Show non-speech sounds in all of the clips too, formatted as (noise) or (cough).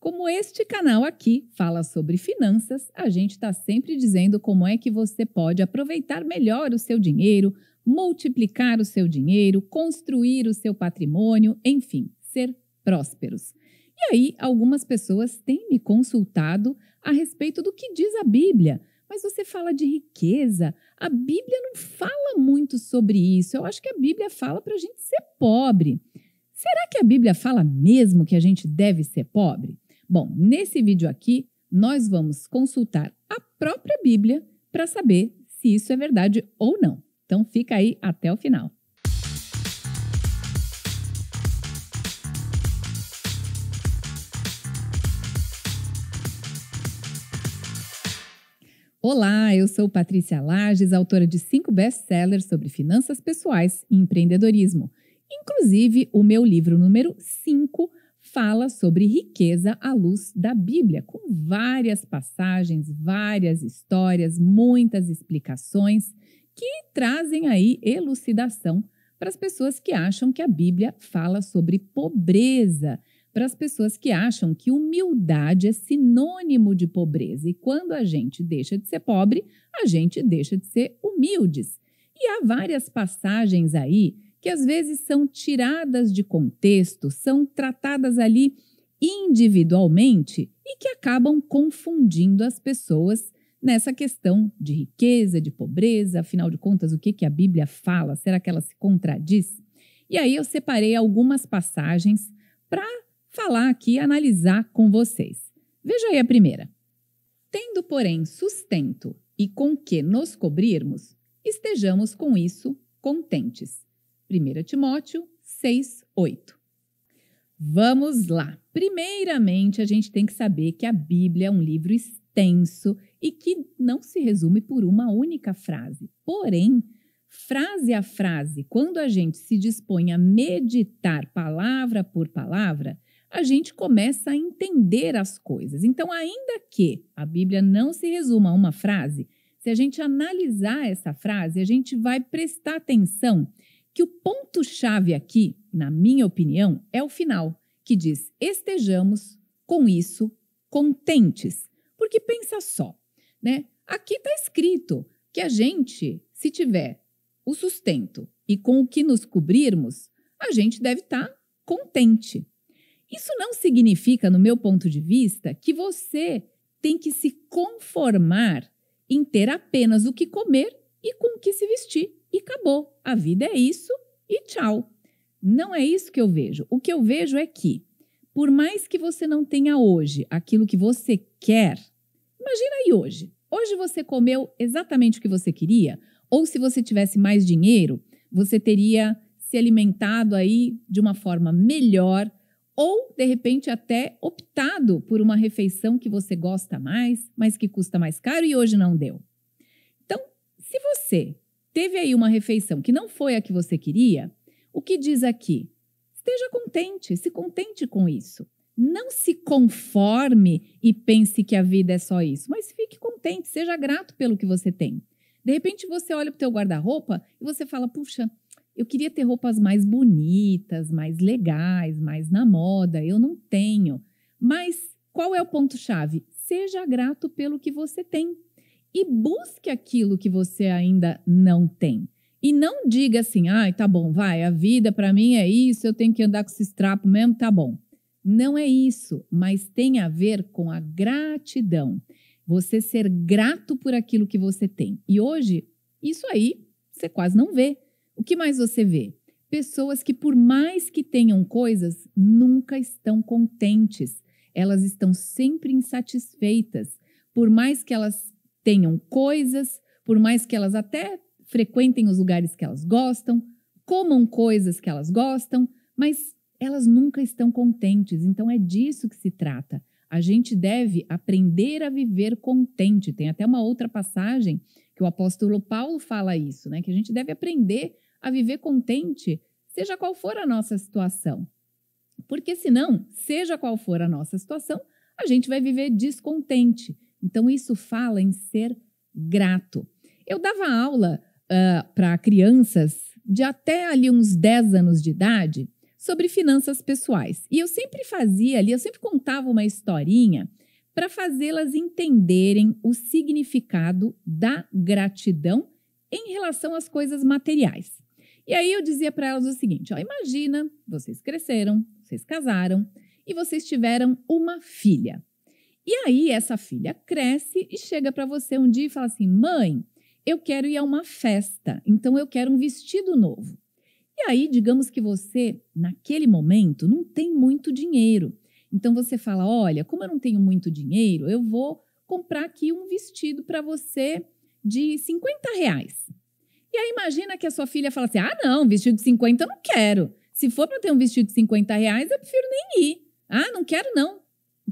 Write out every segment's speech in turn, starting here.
Como este canal aqui fala sobre finanças, a gente está sempre dizendo como é que você pode aproveitar melhor o seu dinheiro, multiplicar o seu dinheiro, construir o seu patrimônio, enfim, ser prósperos. E aí, algumas pessoas têm me consultado a respeito do que diz a Bíblia. Mas você fala de riqueza, a Bíblia não fala muito sobre isso. Eu acho que a Bíblia fala para a gente ser pobre. Será que a Bíblia fala mesmo que a gente deve ser pobre? Bom, nesse vídeo aqui, nós vamos consultar a própria Bíblia para saber se isso é verdade ou não. Então fica aí até o final. Olá, eu sou Patrícia Lages, autora de cinco best-sellers sobre finanças pessoais e empreendedorismo. Inclusive, o meu livro número 5 fala sobre riqueza à luz da Bíblia, com várias passagens, várias histórias, muitas explicações que trazem aí elucidação para as pessoas que acham que a Bíblia fala sobre pobreza, para as pessoas que acham que humildade é sinônimo de pobreza e quando a gente deixa de ser pobre, a gente deixa de ser humildes. E há várias passagens aí que às vezes são tiradas de contexto, são tratadas ali individualmente e que acabam confundindo as pessoas nessa questão de riqueza, de pobreza, afinal de contas, o que, que a Bíblia fala? Será que ela se contradiz? E aí eu separei algumas passagens para falar aqui, analisar com vocês. Veja aí a primeira. Tendo, porém, sustento e com que nos cobrirmos, estejamos com isso contentes. 1 Timóteo 6, 8. Vamos lá! Primeiramente, a gente tem que saber que a Bíblia é um livro extenso e que não se resume por uma única frase. Porém, frase a frase, quando a gente se dispõe a meditar palavra por palavra, a gente começa a entender as coisas. Então, ainda que a Bíblia não se resuma a uma frase, se a gente analisar essa frase, a gente vai prestar atenção que o ponto-chave aqui, na minha opinião, é o final, que diz: estejamos com isso contentes. Porque pensa só, né? Aqui está escrito que a gente, se tiver o sustento e com o que nos cobrirmos, a gente deve estar tá contente. Isso não significa, no meu ponto de vista, que você tem que se conformar em ter apenas o que comer e com o que se vestir e acabou. A vida é isso e tchau. Não é isso que eu vejo. O que eu vejo é que, por mais que você não tenha hoje aquilo que você quer, imagina aí hoje. Hoje você comeu exatamente o que você queria, ou se você tivesse mais dinheiro, você teria se alimentado aí de uma forma melhor, ou de repente até optado por uma refeição que você gosta mais, mas que custa mais caro e hoje não deu. Então, se você teve aí uma refeição que não foi a que você queria, o que diz aqui? Esteja contente, se contente com isso. Não se conforme e pense que a vida é só isso, mas fique contente, seja grato pelo que você tem. De repente você olha para o teu guarda-roupa e você fala: "Puxa, eu queria ter roupas mais bonitas, mais legais, mais na moda, eu não tenho". Mas qual é o ponto chave? Seja grato pelo que você tem e busque aquilo que você ainda não tem. E não diga assim, ai, ah, tá bom, vai, a vida para mim é isso, eu tenho que andar com esse strapo mesmo, tá bom. Não é isso, mas tem a ver com a gratidão. Você ser grato por aquilo que você tem. E hoje, isso aí você quase não vê. O que mais você vê? Pessoas que, por mais que tenham coisas, nunca estão contentes. Elas estão sempre insatisfeitas. Por mais que elas tenham coisas, por mais que elas até frequentem os lugares que elas gostam, comam coisas que elas gostam, mas elas nunca estão contentes. Então é disso que se trata. A gente deve aprender a viver contente. Tem até uma outra passagem que o apóstolo Paulo fala isso, né? Que a gente deve aprender a viver contente, seja qual for a nossa situação. Porque senão, seja qual for a nossa situação, a gente vai viver descontente. Então, isso fala em ser grato. Eu dava aula uh, ah, para crianças de até ali uns 10 anos de idade sobre finanças pessoais. E eu sempre fazia ali, eu sempre contava uma historinha para fazê-las entenderem o significado da gratidão em relação às coisas materiais. E aí eu dizia para elas o seguinte: ó, imagina, vocês cresceram, vocês casaram e vocês tiveram uma filha. E aí essa filha cresce e chega para você um dia e fala assim: "Mãe, eu quero ir a uma festa, então eu quero um vestido novo". E aí, digamos que você, naquele momento, não tem muito dinheiro. Então você fala: "Olha, como eu não tenho muito dinheiro, eu vou comprar aqui um vestido para você de 50 reais. E aí imagina que a sua filha fala assim: ah, não, vestido de 50 eu não quero. Se for para ter um vestido de 50 reais, eu prefiro nem ir. Ah, não quero não.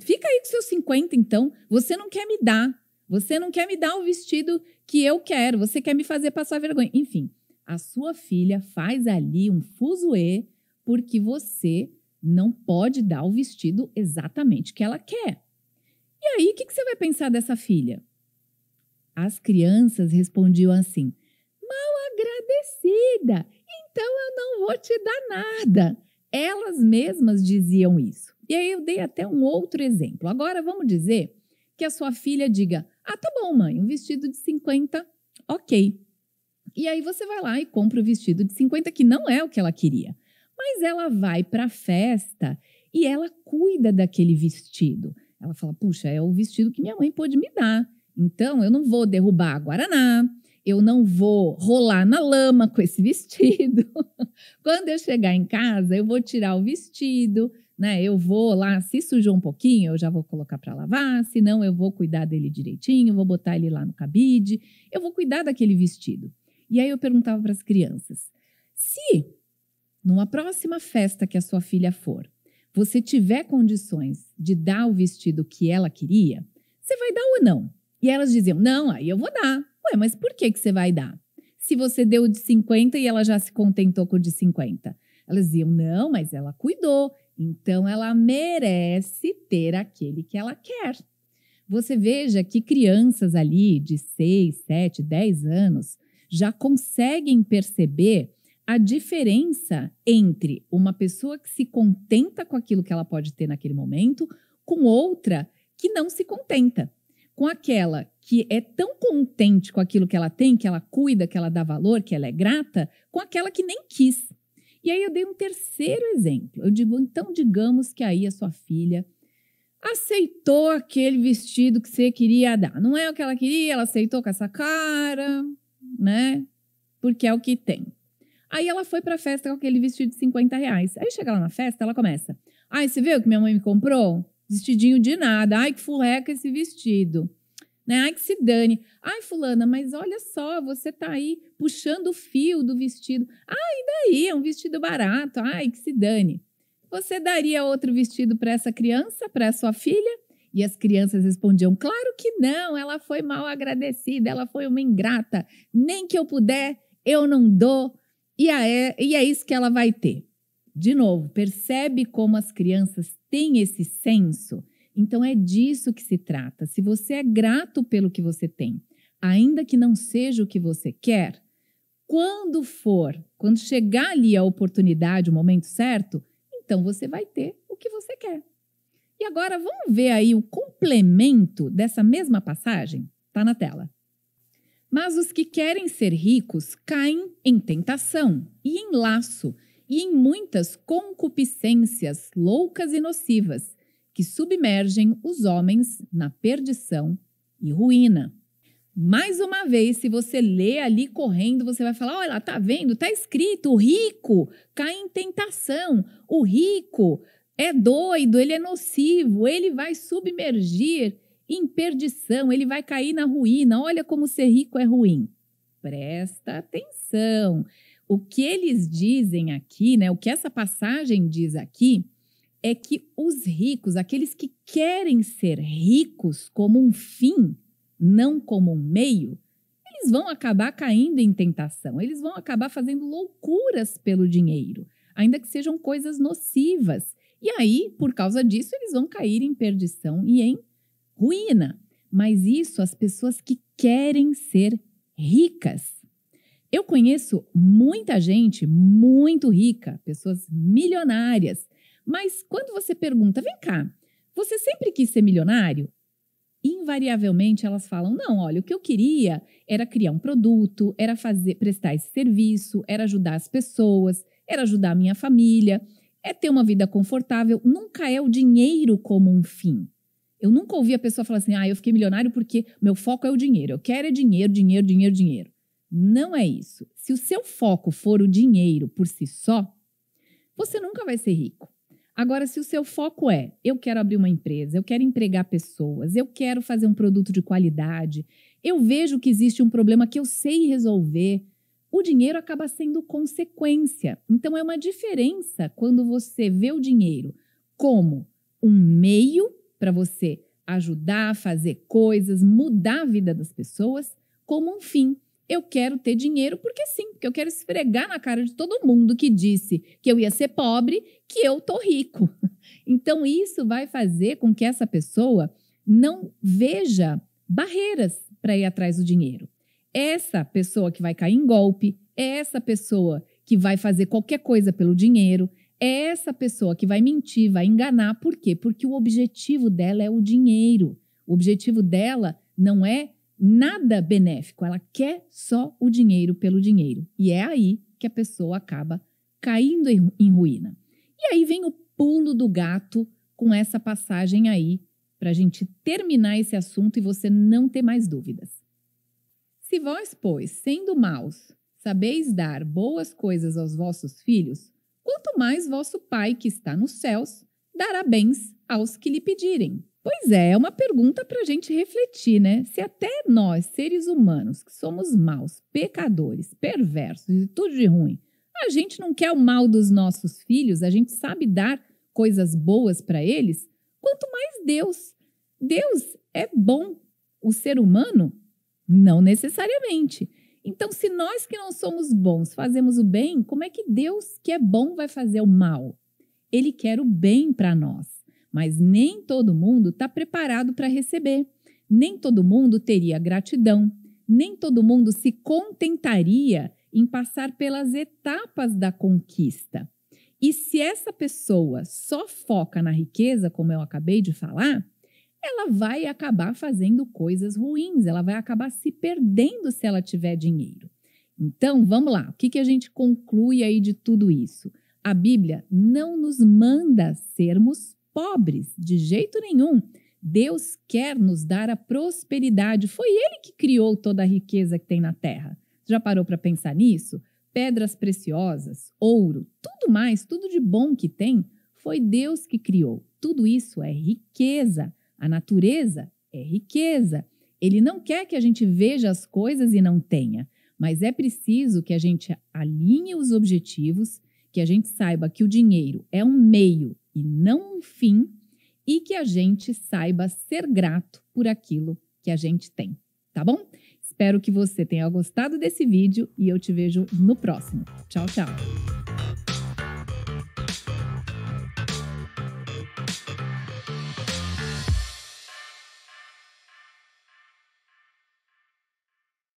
Fica aí com seus 50, então. Você não quer me dar. Você não quer me dar o vestido que eu quero. Você quer me fazer passar vergonha. Enfim, a sua filha faz ali um fuzuê porque você não pode dar o vestido exatamente que ela quer. E aí, o que, que você vai pensar dessa filha? As crianças respondiam assim: mal agradecida, então eu não vou te dar nada. Elas mesmas diziam isso. E aí eu dei até um outro exemplo. Agora vamos dizer que a sua filha diga: Ah, tá bom, mãe, um vestido de 50, ok. E aí você vai lá e compra o vestido de 50, que não é o que ela queria. Mas ela vai para a festa e ela cuida daquele vestido. Ela fala: Puxa, é o vestido que minha mãe pôde me dar. Então eu não vou derrubar a Guaraná, eu não vou rolar na lama com esse vestido. (laughs) Quando eu chegar em casa, eu vou tirar o vestido, né? Eu vou lá, se sujou um pouquinho, eu já vou colocar para lavar, se não eu vou cuidar dele direitinho, vou botar ele lá no cabide, eu vou cuidar daquele vestido. E aí eu perguntava para as crianças: se numa próxima festa que a sua filha for, você tiver condições de dar o vestido que ela queria, você vai dar ou não? E elas diziam: "Não, aí eu vou dar". Ué, mas por que, que você vai dar? Se você deu o de 50 e ela já se contentou com o de 50. Elas diziam, não, mas ela cuidou, então ela merece ter aquele que ela quer. Você veja que crianças ali de 6, 7, 10 anos já conseguem perceber a diferença entre uma pessoa que se contenta com aquilo que ela pode ter naquele momento, com outra que não se contenta, com aquela que é tão contente com aquilo que ela tem, que ela cuida, que ela dá valor, que ela é grata, com aquela que nem quis. E aí eu dei um terceiro exemplo. Eu digo, então digamos que aí a sua filha aceitou aquele vestido que você queria dar. Não é o que ela queria, ela aceitou com essa cara, né? Porque é o que tem. Aí ela foi para a festa com aquele vestido de 50 reais. Aí chega lá na festa, ela começa. Ai, você viu que minha mãe me comprou? Vestidinho de nada. Ai, que furreca esse vestido. Né? Ai, que se dane. Ai, fulana, mas olha só, você tá aí puxando o fio do vestido. Ai, ah, daí? É um vestido barato. Ai, que se dane. Você daria outro vestido para essa criança, para sua filha? E as crianças respondiam: Claro que não, ela foi mal agradecida, ela foi uma ingrata. Nem que eu puder, eu não dou. E é, e é isso que ela vai ter. De novo, percebe como as crianças têm esse senso então é disso que se trata. Se você é grato pelo que você tem, ainda que não seja o que você quer, quando for, quando chegar ali a oportunidade, o momento certo, então você vai ter o que você quer. E agora vamos ver aí o complemento dessa mesma passagem? Tá na tela. Mas os que querem ser ricos caem em tentação e em laço e em muitas concupiscências loucas e nocivas que submergem os homens na perdição e ruína. Mais uma vez, se você lê ali correndo, você vai falar: olha, tá vendo? Tá escrito, o rico cai em tentação, o rico é doido, ele é nocivo, ele vai submergir em perdição, ele vai cair na ruína. Olha como ser rico é ruim. Presta atenção. O que eles dizem aqui, né? O que essa passagem diz aqui é que os ricos, aqueles que querem ser ricos como um fim, não como um meio, eles vão acabar caindo em tentação, eles vão acabar fazendo loucuras pelo dinheiro, ainda que sejam coisas nocivas. E aí, por causa disso, eles vão cair em perdição e em ruína. Mas isso as pessoas que querem ser ricas. Eu conheço muita gente muito rica, pessoas milionárias, mas quando você pergunta, vem cá, você sempre quis ser milionário? Invariavelmente elas falam: não, olha, o que eu queria era criar um produto, era fazer, prestar esse serviço, era ajudar as pessoas, era ajudar a minha família, é ter uma vida confortável. Nunca é o dinheiro como um fim. Eu nunca ouvi a pessoa falar assim: ah, eu fiquei milionário porque meu foco é o dinheiro. Eu quero é dinheiro, dinheiro, dinheiro, dinheiro. Não é isso. Se o seu foco for o dinheiro por si só, você nunca vai ser rico. Agora, se o seu foco é eu quero abrir uma empresa, eu quero empregar pessoas, eu quero fazer um produto de qualidade, eu vejo que existe um problema que eu sei resolver, o dinheiro acaba sendo consequência. Então, é uma diferença quando você vê o dinheiro como um meio para você ajudar a fazer coisas, mudar a vida das pessoas, como um fim eu quero ter dinheiro porque sim, porque eu quero esfregar na cara de todo mundo que disse que eu ia ser pobre, que eu tô rico. (laughs) Então isso vai fazer com que essa pessoa não veja barreiras para ir atrás do dinheiro. Essa pessoa que vai cair em golpe, essa pessoa que vai fazer qualquer coisa pelo dinheiro, essa pessoa que vai mentir, vai enganar, por quê? Porque o objetivo dela é o dinheiro. O objetivo dela não é nada benéfico, ela quer só o dinheiro pelo dinheiro. E é aí que a pessoa acaba caindo em, em ruína. E aí vem o pulo do gato com essa passagem aí, para a gente terminar esse assunto e você não ter mais dúvidas. Se vós, pois, sendo maus, sabeis dar boas coisas aos vossos filhos, quanto mais vosso Pai que está nos céus dará bens aos que lhe pedirem. Pois é, é uma pergunta para a gente refletir, né? Se até nós, seres humanos, que somos maus, pecadores, perversos e tudo de ruim, a gente não quer o mal dos nossos filhos, a gente sabe dar coisas boas para eles, quanto mais Deus. Deus é bom, o ser humano não necessariamente. Então, se nós que não somos bons fazemos o bem, como é que Deus, que é bom, vai fazer o mal? Ele quer o bem para nós mas nem todo mundo está preparado para receber. Nem todo mundo teria gratidão, nem todo mundo se contentaria em passar pelas etapas da conquista. E se essa pessoa só foca na riqueza, como eu acabei de falar, ela vai acabar fazendo coisas ruins, ela vai acabar se perdendo se ela tiver dinheiro. Então, vamos lá, o que, que a gente conclui aí de tudo isso? A Bíblia não nos manda sermos pobres de jeito nenhum. Deus quer nos dar a prosperidade. Foi Ele que criou toda a riqueza que tem na terra. Já parou para pensar nisso? Pedras preciosas, ouro, tudo mais, tudo de bom que tem, foi Deus que criou. Tudo isso é riqueza. A natureza é riqueza. Ele não quer que a gente veja as coisas e não tenha, mas é preciso que a gente alinhe os objetivos, que a gente saiba que o dinheiro é um meio e não um fim, e que a gente saiba ser grato por aquilo que a gente tem, tá bom? Espero que você tenha gostado desse vídeo e eu te vejo no próximo. Tchau, tchau!